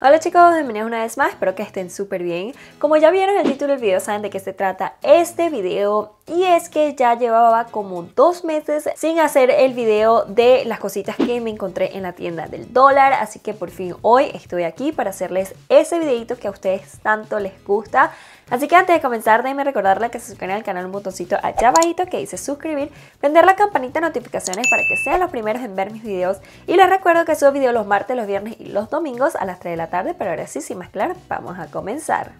Hola chicos, bienvenidos una vez más, espero que estén súper bien. Como ya vieron el título del video, saben de qué se trata este video y es que ya llevaba como dos meses sin hacer el video de las cositas que me encontré en la tienda del dólar, así que por fin hoy estoy aquí para hacerles ese videito que a ustedes tanto les gusta. Así que antes de comenzar, déjenme recordarle que se suscriban al canal un botoncito allá abajito que dice suscribir, prender la campanita de notificaciones para que sean los primeros en ver mis videos y les recuerdo que subo videos los martes, los viernes y los domingos a las 3 de la tarde, pero ahora sí, sin más claro, vamos a comenzar.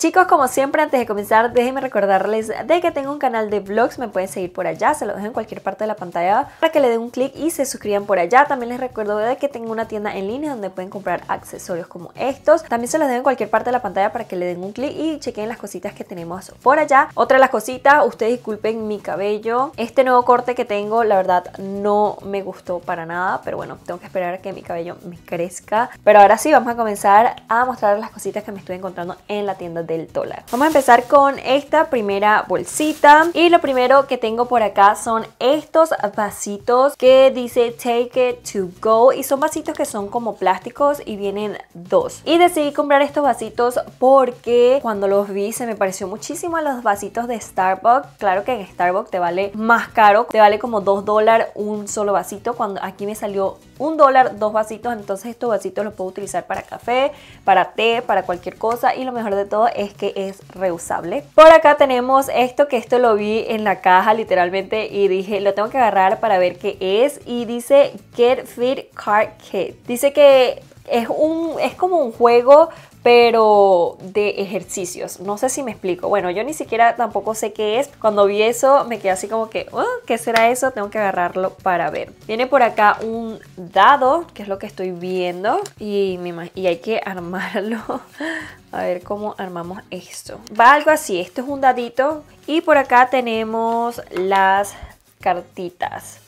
chicos, como siempre, antes de comenzar, déjenme recordarles de que tengo un canal de vlogs, me pueden seguir por allá, se los dejo en cualquier parte de la pantalla para que le den un clic y se suscriban por allá. También les recuerdo de que tengo una tienda en línea donde pueden comprar accesorios como estos. También se los dejo en cualquier parte de la pantalla para que le den un clic y chequen las cositas que tenemos por allá. Otra de las cositas, ustedes disculpen mi cabello. Este nuevo corte que tengo, la verdad, no me gustó para nada, pero bueno, tengo que esperar a que mi cabello me crezca. Pero ahora sí, vamos a comenzar a mostrar las cositas que me estoy encontrando en la tienda de dólar. Vamos a empezar con esta primera bolsita y lo primero que tengo por acá son estos vasitos que dice Take It To Go y son vasitos que son como plásticos y vienen dos. Y decidí comprar estos vasitos porque cuando los vi se me pareció muchísimo a los vasitos de Starbucks. Claro que en Starbucks te vale más caro, te vale como 2 dólares un solo vasito cuando aquí me salió un dólar dos vasitos, entonces estos vasitos los puedo utilizar para café, para té, para cualquier cosa y lo mejor de todo es que es reusable. Por acá tenemos esto que esto lo vi en la caja literalmente y dije lo tengo que agarrar para ver qué es y dice Get Fit Card Kit. Dice que es, un, como un juego, pero de ejercicios. No sé si me explico. Bueno, yo ni siquiera tampoco sé qué es. Cuando vi eso me quedé así como que, oh, ¿qué será eso? Tengo que agarrarlo para ver. Viene por acá un dado, que es lo que estoy viendo. Y, y hay que armarlo. A ver cómo armamos esto. Va algo así, esto es un dadito. Y por acá tenemos las cartitas.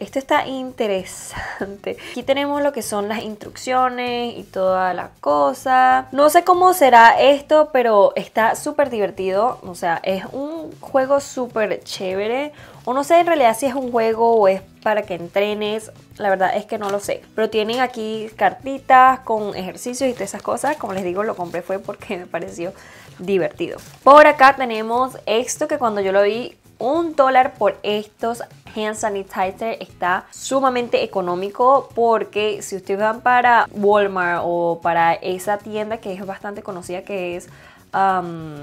Esto está interesante. Aquí tenemos lo que son las instrucciones y toda la cosa. No sé cómo será esto, pero está súper divertido. O sea, es un juego súper chévere. O no sé en realidad si es un juego o es para que entrenes. La verdad es que no lo sé. Pero tienen aquí cartitas con ejercicios y todas esas cosas. Como les digo, lo compré fue porque me pareció divertido. Por acá tenemos esto que cuando yo lo vi un dólar por estos hand sanitizer está sumamente económico porque si ustedes van para Walmart o para esa tienda que es bastante conocida que es um,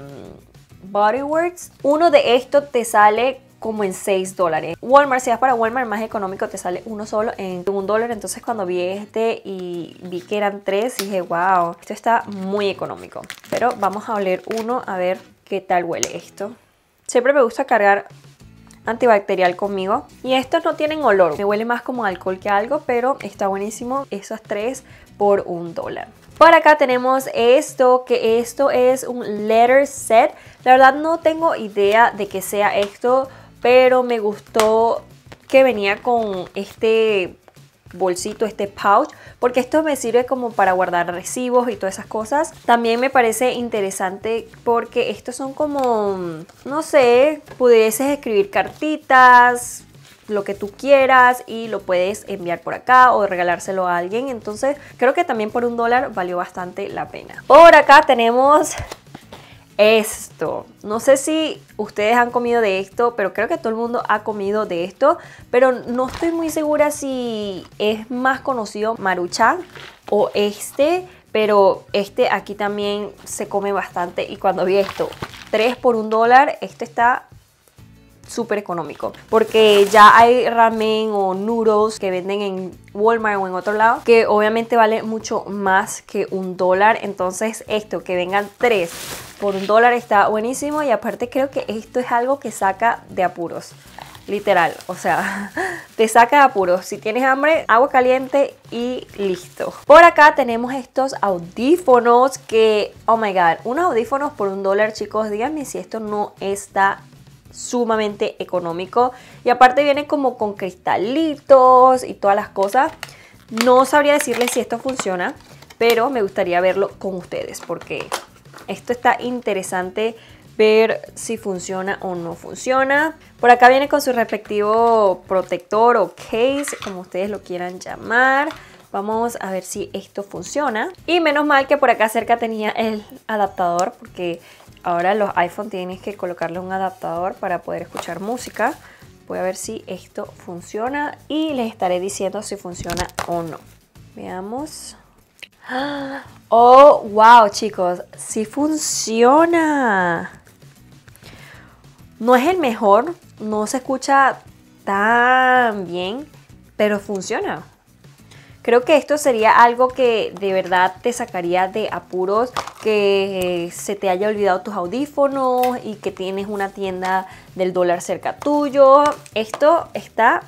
Body Works uno de estos te sale como en 6 dólares. Walmart, si vas para Walmart, más económico te sale uno solo en un dólar. Entonces cuando vi este y vi que eran 3, dije, wow, esto está muy económico. Pero vamos a oler uno a ver qué tal huele esto. Siempre me gusta cargar antibacterial conmigo y estos no tienen olor, me huele más como alcohol que algo, pero está buenísimo esas tres por un dólar. Por acá tenemos esto, que esto es un letter set. La verdad no tengo idea de que sea esto, pero me gustó que venía con este bolsito, este pouch, porque esto me sirve como para guardar recibos y todas esas cosas. También me parece interesante porque estos son como, mm, no sé, pudieses escribir cartitas, lo que tú quieras y lo puedes enviar por acá o regalárselo a alguien. Entonces creo que también por un dólar valió bastante la pena. Por acá tenemos esto. No sé si ustedes han comido de esto, pero creo que todo el mundo ha comido de esto. Pero no estoy muy segura si es más conocido maruchan o este. Pero este aquí también se come bastante y cuando vi esto, 3 por un dólar, esto está súper económico porque ya hay ramen o nudos que venden en Walmart o en otro lado que obviamente vale mucho más que un dólar entonces esto que vengan tres por un dólar está buenísimo y aparte creo que esto es algo que saca de apuros literal, o sea, te saca de apuros. Si tienes hambre, agua caliente y listo. Por acá tenemos estos audífonos que, oh my god, unos audífonos por un dólar, chicos, díganme si esto no está sumamente económico. Y aparte viene como con cristalitos y todas las cosas. No sabría decirles si esto funciona, pero me gustaría verlo con ustedes porque esto está interesante ver si funciona o no funciona. Por acá viene con su respectivo protector o case, como ustedes lo quieran llamar. Vamos a ver si esto funciona. Y menos mal que por acá cerca tenía el adaptador porque Ahora los iPhone tienes que colocarle un adaptador para poder escuchar música. Voy a ver si esto funciona y les estaré diciendo si funciona o no. Veamos. ¡Ah! Oh, wow, chicos, sí funciona. No es el mejor, no se escucha tan bien, pero funciona. Creo que esto sería algo que de verdad te sacaría de apuros, que se te haya olvidado tus audífonos y que tienes una tienda del dólar cerca tuyo. Esto está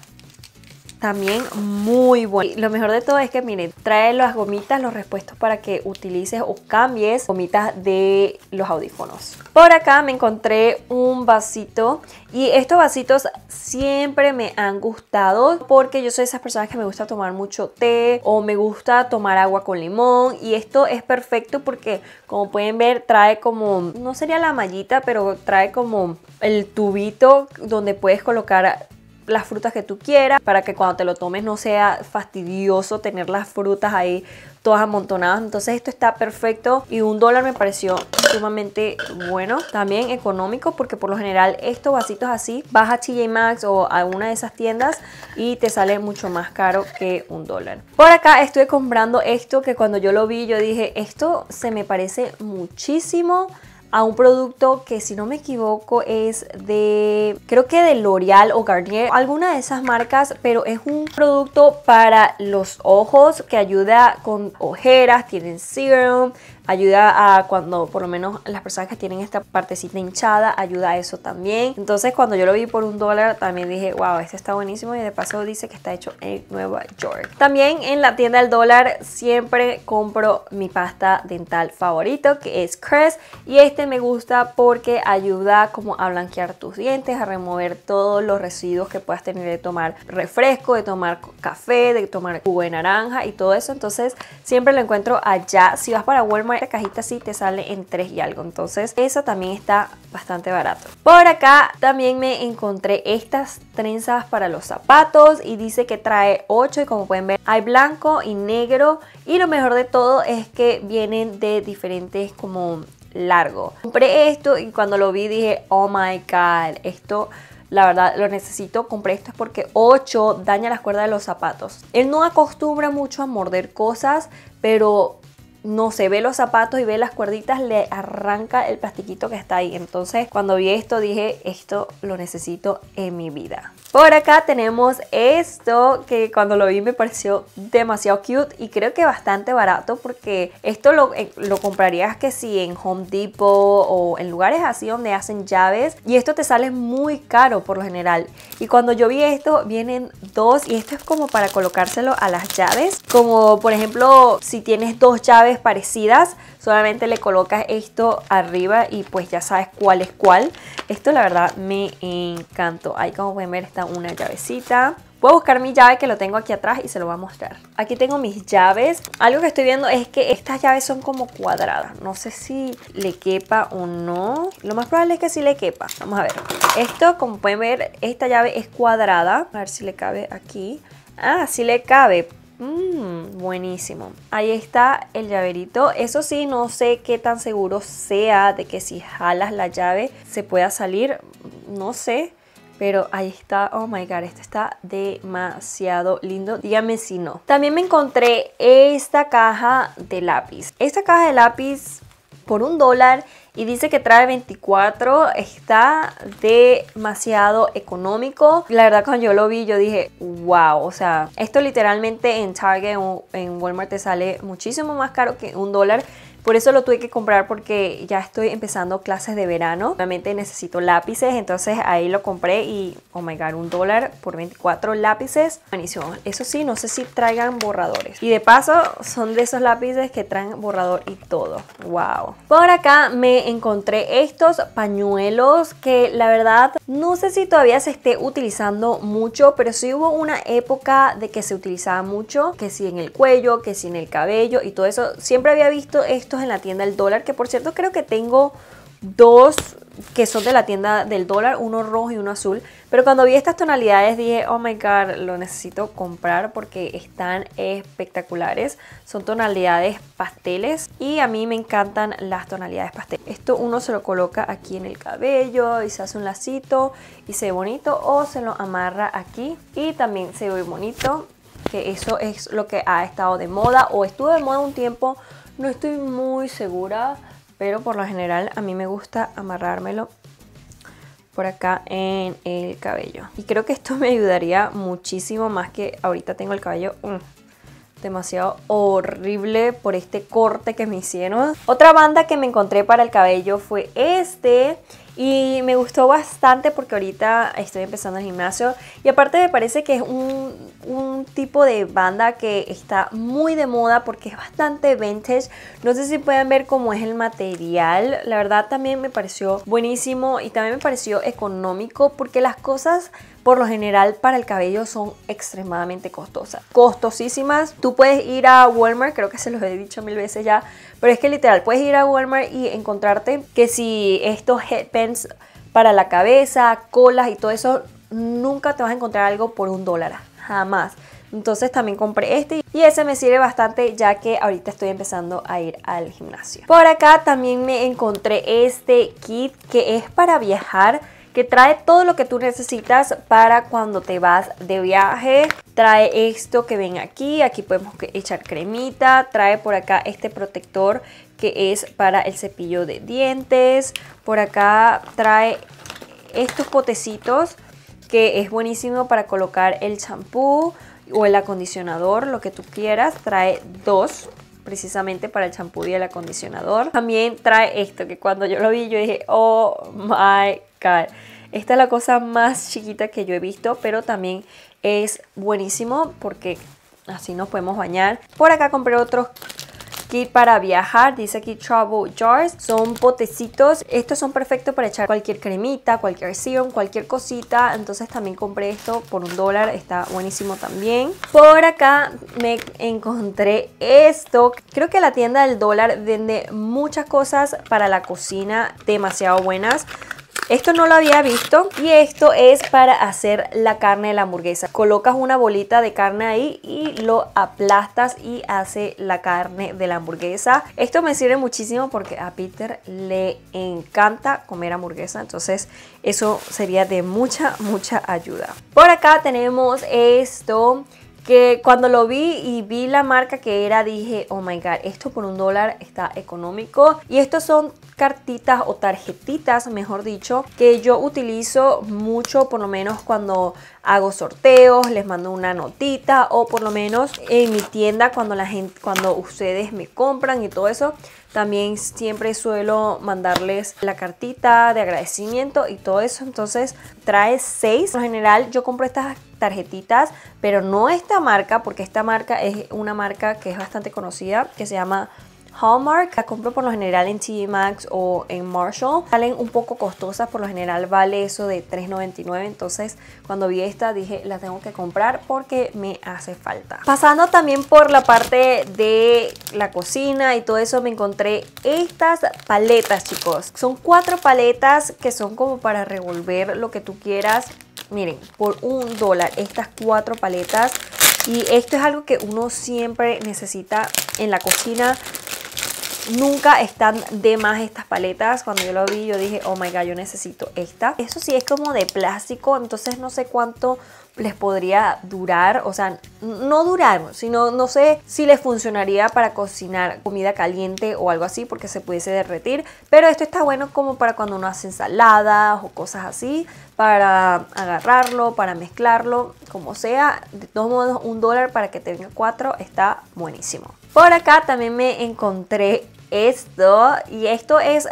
también muy bueno. lo mejor de todo es que, miren, trae las gomitas, los repuestos para que utilices o cambies gomitas de los audífonos. Por acá me encontré un vasito y estos vasitos siempre me han gustado porque yo soy de esas personas que me gusta tomar mucho té o me gusta tomar agua con limón y esto es perfecto porque como pueden ver trae como, no sería la mallita, pero trae como el tubito donde puedes colocar las frutas que tú quieras para que cuando te lo tomes no sea fastidioso tener las frutas ahí todas amontonadas. Entonces esto está perfecto y un dólar me pareció sumamente bueno. También económico porque por lo general estos vasitos así vas a TJ Maxx o a una de esas tiendas y te sale mucho más caro que un dólar. Por acá estuve comprando esto que cuando yo lo vi yo dije esto se me parece muchísimo a un producto que si no me equivoco es de, creo que de L'Oreal o Garnier, alguna de esas marcas, pero es un producto para los ojos que ayuda con ojeras, tienen serum, ayuda a cuando por lo menos las personas que tienen esta partecita hinchada, ayuda a eso también. Entonces cuando yo lo vi por un dólar también dije, wow, este está buenísimo y de paso dice que está hecho en Nueva York. También en la tienda del dólar siempre compro mi pasta dental favorito que es Crest y este me gusta porque ayuda como a blanquear tus dientes, a remover todos los residuos que puedas tener de tomar refresco, de tomar café, de tomar jugo de naranja y todo eso. Entonces siempre lo encuentro allá. Si vas para Walmart esta cajita sí te sale en 3 y algo. Entonces eso también está bastante barato. Por acá también me encontré estas trenzas para los zapatos y dice que trae 8 y como pueden ver hay blanco y negro. Y lo mejor de todo es que vienen de diferentes como largo. Compré esto y cuando lo vi dije, oh my god, esto la verdad lo necesito, compré esto es porque 8 daña las cuerdas de los zapatos. Él no acostumbra mucho a morder cosas, pero no se ve los zapatos y ve las cuerditas, le arranca el plastiquito que está ahí. Entonces, cuando vi esto, dije, esto lo necesito en mi vida. Por acá tenemos esto que cuando lo vi me pareció demasiado cute y creo que bastante barato porque esto lo, eh, lo comprarías que si en Home Depot o en lugares así donde hacen llaves y esto te sale muy caro por lo general. Y cuando yo vi esto, vienen dos y esto es como para colocárselo a las llaves. Como por ejemplo, si tienes dos llaves parecidas, solamente le colocas esto arriba y pues ya sabes cuál es cuál. Esto la verdad me encantó. Ahí como pueden ver está una llavecita. Voy a buscar mi llave que lo tengo aquí atrás y se lo voy a mostrar. Aquí tengo mis llaves. Algo que estoy viendo es que estas llaves son como cuadradas. No sé si le quepa o no. Lo más probable es que sí le quepa. Vamos a ver. Esto, como pueden ver, esta llave es cuadrada. A ver si le cabe aquí. Ah, sí le cabe, Mmm, buenísimo. Ahí está el llaverito. Eso sí, no sé qué tan seguro sea de que si jalas la llave se pueda salir. No sé. Pero ahí está, oh my god, este está demasiado lindo, dígame si no. También me encontré esta caja de lápiz. Esta caja de lápiz por un dólar y dice que trae 24, está demasiado económico. La verdad cuando yo lo vi yo dije, wow, o sea, esto literalmente en Target o en Walmart te sale muchísimo más caro que un dólar. Por eso lo tuve que comprar porque ya estoy empezando clases de verano. Obviamente necesito lápices, entonces ahí lo compré y, oh my god, un dólar por 24 lápices. Buenísimo. Eso sí, no sé si traigan borradores. Y de paso, son de esos lápices que traen borrador y todo. Wow. Por acá me encontré estos pañuelos que la verdad no sé si todavía se esté utilizando mucho, pero sí hubo una época de que se utilizaba mucho, que si en el cuello, que si en el cabello y todo eso. Siempre había visto esto en la tienda del dólar, que por cierto creo que tengo dos que son de la tienda del dólar, uno rojo y uno azul. Pero cuando vi estas tonalidades dije, oh my god, lo necesito comprar porque están espectaculares. Son tonalidades pasteles y a mí me encantan las tonalidades pasteles. Esto uno se lo coloca aquí en el cabello y se hace un lacito y se ve bonito o se lo amarra aquí y también se ve bonito que eso es lo que ha estado de moda o estuvo de moda un tiempo no estoy muy segura, pero por lo general a mí me gusta amarrármelo por acá en el cabello. Y creo que esto me ayudaría muchísimo más que ahorita tengo el cabello mm, demasiado horrible por este corte que me hicieron. Otra banda que me encontré para el cabello fue este y me gustó bastante porque ahorita estoy empezando el gimnasio. Y aparte me parece que es un, tipo de banda que está muy de moda porque es bastante vintage. No sé si pueden ver cómo es el material. La verdad también me pareció buenísimo y también me pareció económico porque las cosas por lo general para el cabello son extremadamente costosas. Costosísimas. Tú puedes ir a Walmart, creo que se los he dicho mil veces ya, pero es que literal, puedes ir a Walmart y encontrarte que si estos headbands para la cabeza, colas y todo eso, nunca te vas a encontrar algo por un dólar, jamás. Entonces también compré este y ese me sirve bastante ya que ahorita estoy empezando a ir al gimnasio. Por acá también me encontré este kit que es para viajar que trae todo lo que tú necesitas para cuando te vas de viaje. Trae esto que ven aquí, aquí podemos echar cremita, trae por acá este protector que es para el cepillo de dientes. Por acá trae estos potecitos que es buenísimo para colocar el champú o el acondicionador, lo que tú quieras. Trae dos precisamente para el champú y el acondicionador. También trae esto que cuando yo lo vi yo dije, oh my god. Esta es la cosa más chiquita que yo he visto, pero también es buenísimo porque así nos podemos bañar. Por acá compré otros para viajar, dice aquí travel jars, son potecitos, estos son perfectos para echar cualquier cremita, cualquier serum, cualquier cosita, entonces también compré esto por un dólar, está buenísimo también. Por acá me encontré esto, creo que la tienda del dólar vende muchas cosas para la cocina demasiado buenas, esto no lo había visto y esto es para hacer la carne de la hamburguesa. Colocas una bolita de carne ahí y lo aplastas y hace la carne de la hamburguesa. Esto me sirve muchísimo porque a Peter le encanta comer hamburguesa, entonces eso sería de mucha, mucha ayuda. Por acá tenemos esto que cuando lo vi y vi la marca que era, dije, oh my god, esto por un dólar está económico. Y estos son cartitas o tarjetitas, mejor dicho, que yo utilizo mucho, por lo menos cuando hago sorteos, les mando una notita o por lo menos en mi tienda cuando la gente, cuando ustedes me compran y todo eso, también siempre suelo mandarles la cartita de agradecimiento y todo eso. Entonces trae seis. En general yo compro estas tarjetitas, pero no esta marca, porque esta marca es una marca que es bastante conocida, que se llama Hallmark. La compro por lo general en TJ Maxx o en Marshall. Salen un poco costosas, por lo general vale eso de $3.99. Entonces cuando vi esta dije la tengo que comprar porque me hace falta. Pasando también por la parte de la cocina y todo eso me encontré estas paletas chicos. Son cuatro paletas que son como para revolver lo que tú quieras. Miren, por un dólar estas cuatro paletas y esto es algo que uno siempre necesita en la cocina Nunca están de más estas paletas. Cuando yo lo vi, yo dije, oh my god, yo necesito esta. Eso sí es como de plástico, entonces no sé cuánto les podría durar, o sea, no durar, sino no sé si les funcionaría para cocinar comida caliente o algo así porque se pudiese derretir, pero esto está bueno como para cuando uno hace ensaladas o cosas así, para agarrarlo, para mezclarlo, como sea, de todos modos un dólar para que tenga cuatro está buenísimo. Por acá también me encontré esto y esto es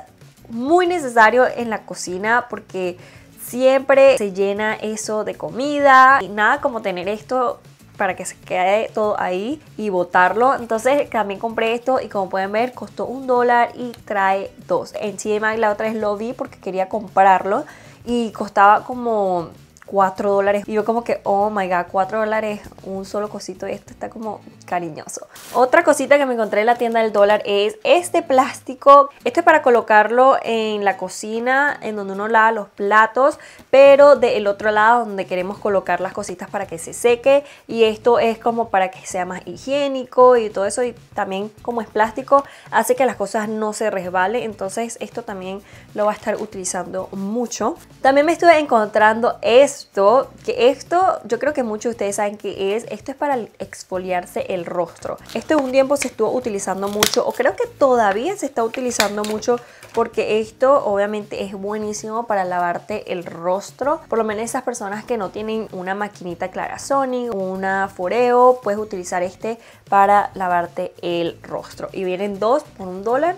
muy necesario en la cocina porque siempre se llena eso de comida y nada como tener esto para que se quede todo ahí y botarlo. Entonces también compré esto y como pueden ver costó un dólar y trae dos. En la otra vez lo vi porque quería comprarlo y costaba como 4 dólares. Y yo como que, oh my god, 4 dólares un solo cosito esto está como cariñoso. Otra cosita que me encontré en la tienda del dólar es este plástico. esto es para colocarlo en la cocina, en donde uno lava los platos, pero del otro lado donde queremos colocar las cositas para que se seque. Y esto es como para que sea más higiénico y todo eso. Y también como es plástico, hace que las cosas no se resbalen. Entonces esto también lo va a estar utilizando mucho. También me estuve encontrando esto, que esto yo creo que muchos de ustedes saben que es. Esto es para exfoliarse el rostro. Este un tiempo se estuvo utilizando mucho o creo que todavía se está utilizando mucho porque esto obviamente es buenísimo para lavarte el rostro. Por lo menos esas personas que no tienen una maquinita Clarasonic, una Foreo, puedes utilizar este para lavarte el rostro. Y vienen dos por un dólar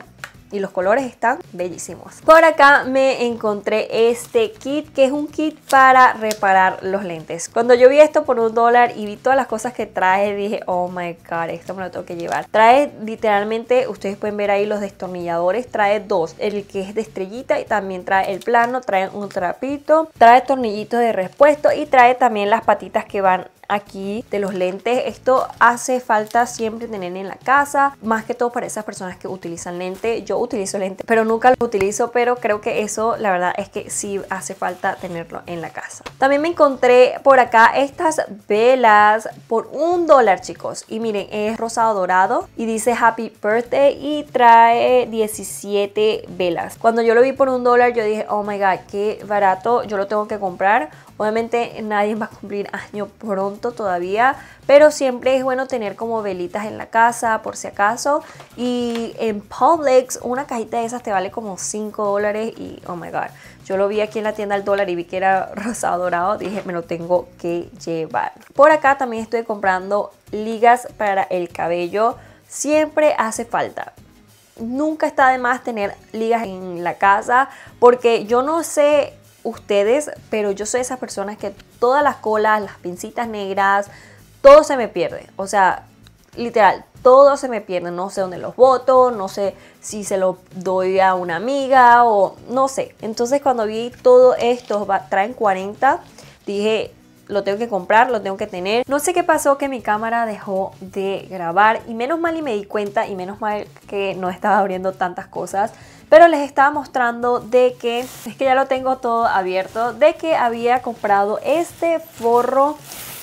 y los colores están bellísimos. Por acá me encontré este kit que es un kit para reparar los lentes. Cuando yo vi esto por un dólar y vi todas las cosas que trae dije oh my god esto me lo tengo que llevar. Trae literalmente ustedes pueden ver ahí los destornilladores trae dos el que es de estrellita y también trae el plano trae un trapito trae tornillitos de respuesto y trae también las patitas que van aquí de los lentes. Esto hace falta siempre tener en la casa, más que todo para esas personas que utilizan lente. Yo utilizo lente, pero nunca lo utilizo, pero creo que eso la verdad es que sí hace falta tenerlo en la casa. También me encontré por acá estas velas por un dólar, chicos. Y miren, es rosado dorado y dice Happy Birthday y trae 17 velas. Cuando yo lo vi por un dólar, yo dije, oh my god, qué barato, yo lo tengo que comprar Obviamente nadie va a cumplir año pronto todavía, pero siempre es bueno tener como velitas en la casa por si acaso. Y en Publix una cajita de esas te vale como 5 dólares y oh my god. Yo lo vi aquí en la tienda al dólar y vi que era rosado dorado. Dije, me lo tengo que llevar. Por acá también estoy comprando ligas para el cabello. Siempre hace falta nunca está de más tener ligas en la casa porque yo no sé ustedes, pero yo soy esas personas que todas las colas, las pincitas negras, todo se me pierde. O sea, literal, todo se me pierde. No sé dónde los voto, no sé si se lo doy a una amiga o no sé. Entonces cuando vi todo esto, traen 40, dije, lo tengo que comprar, lo tengo que tener. No sé qué pasó que mi cámara dejó de grabar y menos mal y me di cuenta y menos mal que no estaba abriendo tantas cosas pero les estaba mostrando de que, es que ya lo tengo todo abierto, de que había comprado este forro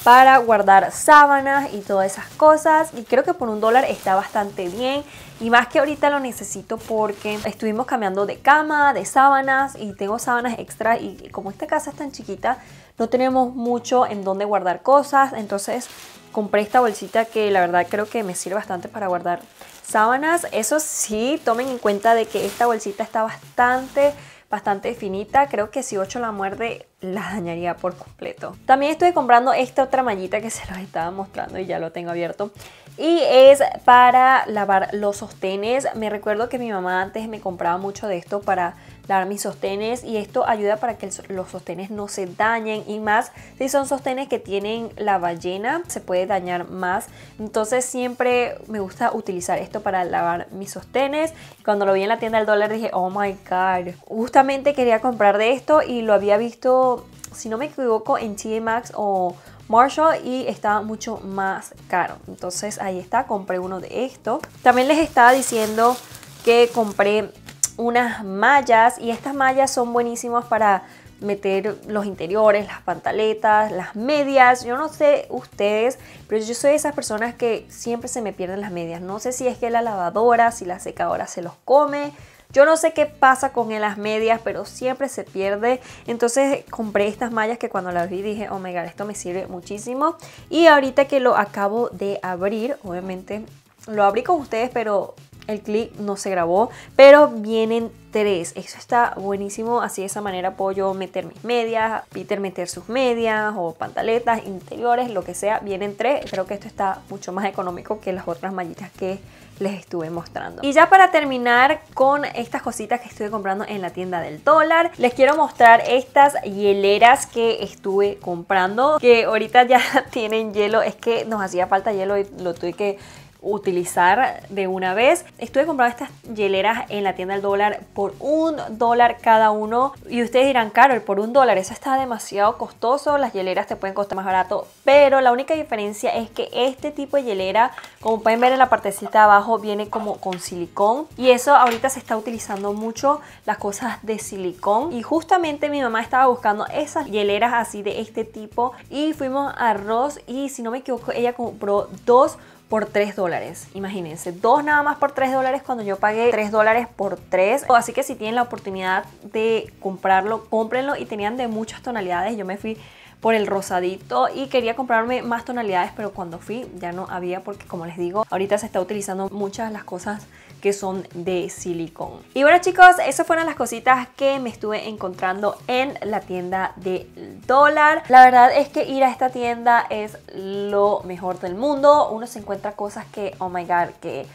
para guardar sábanas y todas esas cosas y creo que por un dólar está bastante bien y más que ahorita lo necesito porque estuvimos cambiando de cama, de sábanas y tengo sábanas extra y como esta casa es tan chiquita no tenemos mucho en donde guardar cosas entonces compré esta bolsita que la verdad creo que me sirve bastante para guardar sábanas. Eso sí, tomen en cuenta de que esta bolsita está bastante bastante finita, creo que si 8 la muerde la dañaría por completo. También estoy comprando esta otra mallita que se los estaba mostrando y ya lo tengo abierto. Y es para lavar los sostenes. Me recuerdo que mi mamá antes me compraba mucho de esto para lavar mis sostenes y esto ayuda para que los sostenes no se dañen y más si son sostenes que tienen la ballena se puede dañar más entonces siempre me gusta utilizar esto para lavar mis sostenes cuando lo vi en la tienda del dólar dije oh my god justamente quería comprar de esto y lo había visto si no me equivoco en TJ Max o Marshall y estaba mucho más caro. Entonces ahí está, compré uno de esto. También les estaba diciendo que compré unas mallas y estas mallas son buenísimas para meter los interiores, las pantaletas, las medias. Yo no sé ustedes, pero yo soy de esas personas que siempre se me pierden las medias. No sé si es que la lavadora, si la secadora se los come. Yo no sé qué pasa con las medias, pero siempre se pierde. Entonces compré estas mallas que cuando las vi dije, oh my esto me sirve muchísimo. Y ahorita que lo acabo de abrir, obviamente lo abrí con ustedes, pero el clip no se grabó, pero vienen tres. Eso está buenísimo, así de esa manera puedo yo meter mis medias, Peter meter sus medias o pantaletas, interiores, lo que sea, vienen tres. Creo que esto está mucho más económico que las otras mallitas que les estuve mostrando. Y ya para terminar con estas cositas que estuve comprando en la tienda del dólar, les quiero mostrar estas hieleras que estuve comprando, que ahorita ya tienen hielo, es que nos hacía falta hielo y lo tuve que utilizar de una vez. Estuve comprando estas hieleras en la tienda del dólar por un dólar cada uno. Y ustedes dirán, Carol, por un dólar, eso está demasiado costoso. Las hieleras te pueden costar más barato. Pero la única diferencia es que este tipo de hielera, como pueden ver en la partecita de abajo, viene como con silicón. Y eso ahorita se está utilizando mucho las cosas de silicón. Y justamente mi mamá estaba buscando esas hieleras así de este tipo. Y fuimos a Ross y si no me equivoco, ella compró dos por 3 dólares. Imagínense, dos nada más por 3 dólares cuando yo pagué 3 dólares por 3. Así que si tienen la oportunidad de comprarlo, cómprenlo y tenían de muchas tonalidades. Yo me fui por el rosadito y quería comprarme más tonalidades, pero cuando fui ya no había porque como les digo, ahorita se está utilizando muchas las cosas son de silicón. Y bueno chicos, esas fueron las cositas que me estuve encontrando en la tienda de dólar. La verdad es que ir a esta tienda es lo mejor del mundo. Uno se encuentra cosas que, oh my god, que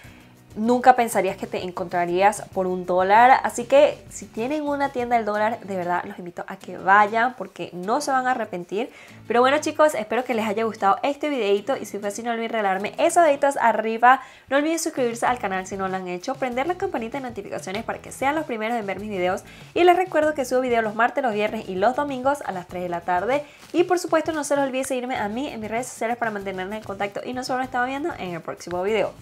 nunca pensarías que te encontrarías por un dólar. Así que si tienen una tienda del dólar, de verdad los invito a que vayan porque no se van a arrepentir. Pero bueno chicos, espero que les haya gustado este videito y si fue así no olviden regalarme esos deditos arriba. No olviden suscribirse al canal si no lo han hecho, prender la campanita de notificaciones para que sean los primeros en ver mis videos. Y les recuerdo que subo videos los martes, los viernes y los domingos a las 3 de la tarde. Y por supuesto no se les olvide seguirme a mí en mis redes sociales para mantenernos en contacto y no nos estamos viendo en el próximo video.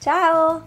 ¡Chao!